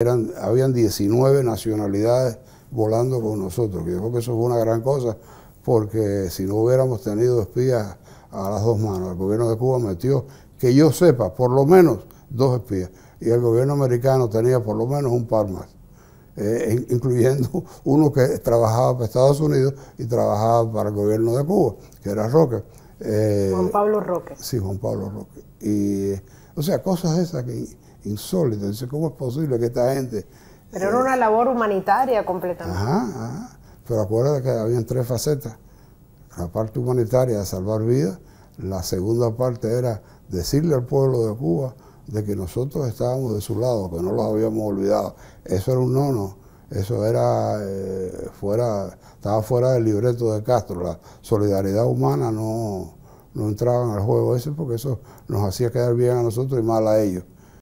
Eran, habían 19 nacionalidades volando con nosotros, que yo creo que eso fue una gran cosa, porque si no hubiéramos tenido espías a las dos manos, el gobierno de Cuba metió, que yo sepa, por lo menos dos espías, y el gobierno americano tenía por lo menos un par más, eh, incluyendo uno que trabajaba para Estados Unidos y trabajaba para el gobierno de Cuba, que era Roque. Eh, Juan Pablo Roque. Sí, Juan Pablo Roque. Y, o sea, cosas esas que insólito. ¿cómo es posible que esta gente... Pero era una labor humanitaria completamente. Ajá, Pero acuérdate que había tres facetas. La parte humanitaria de salvar vidas, la segunda parte era decirle al pueblo de Cuba de que nosotros estábamos de su lado, que no los habíamos olvidado. Eso era un no, no. Eso era eh, fuera, estaba fuera del libreto de Castro. La solidaridad humana no, no entraba en el juego ese porque eso nos hacía quedar bien a nosotros y mal a ellos.